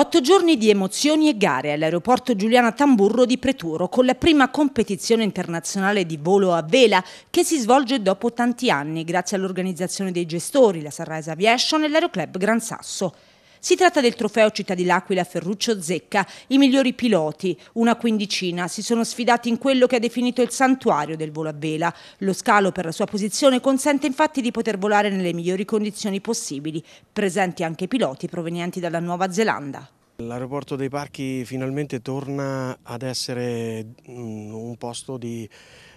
Otto giorni di emozioni e gare all'aeroporto Giuliana Tamburro di Preturo con la prima competizione internazionale di volo a vela che si svolge dopo tanti anni grazie all'organizzazione dei gestori, la Sunrise Aviation e l'Aeroclub Gran Sasso. Si tratta del trofeo Città di L'Aquila Ferruccio Zecca, i migliori piloti, una quindicina, si sono sfidati in quello che ha definito il santuario del volo a vela. Lo scalo per la sua posizione consente infatti di poter volare nelle migliori condizioni possibili, presenti anche piloti provenienti dalla Nuova Zelanda. L'aeroporto dei parchi finalmente torna ad essere mm, un posto di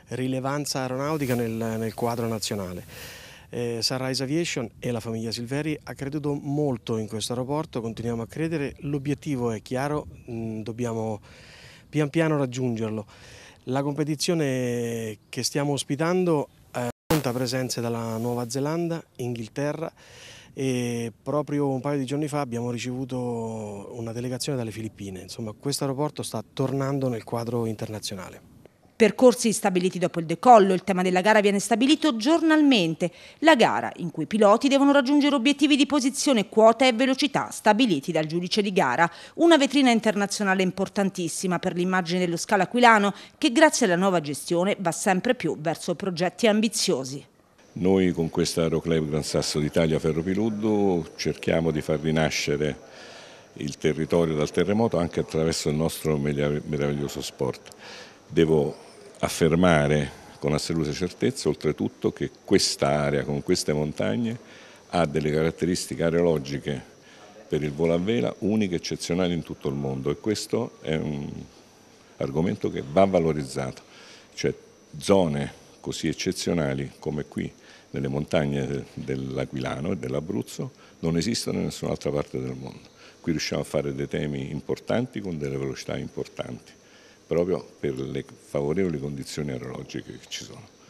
rilevanza aeronautica nel, nel quadro nazionale. Eh, Sunrise Aviation e la famiglia Silveri ha creduto molto in questo aeroporto, continuiamo a credere, l'obiettivo è chiaro, mh, mm, dobbiamo pian piano raggiungerlo. La competizione che stiamo ospitando eh, conta presenze dalla Nuova Zelanda, Inghilterra e proprio un paio di giorni fa abbiamo ricevuto una delegazione dalle Filippine. Insomma, questo aeroporto sta tornando nel quadro internazionale. Percorsi stabiliti dopo il decollo, il tema della gara viene stabilito giornalmente. La gara in cui i piloti devono raggiungere obiettivi di posizione, quota e velocità stabiliti dal giudice di gara. Una vetrina internazionale importantissima per l'immagine dello Scala Aquilano che grazie alla nuova gestione va sempre più verso progetti ambiziosi. Noi con questa Aeroclub Gran Sasso d'Italia Ferropiluddo cerchiamo di far rinascere il territorio dal terremoto anche attraverso il nostro meraviglioso sport. Devo affermare con assoluta certezza oltretutto che quest'area con queste montagne ha delle caratteristiche areologiche per il volo a vela uniche, e eccezionali in tutto il mondo e questo è un argomento che va valorizzato, cioè zone così eccezionali come qui nelle montagne dell'Aquilano e dell'Abruzzo non esistono in nessun'altra parte del mondo. Qui riusciamo a fare dei temi importanti con delle velocità importanti proprio per le favorevoli condizioni aerologiche che ci sono.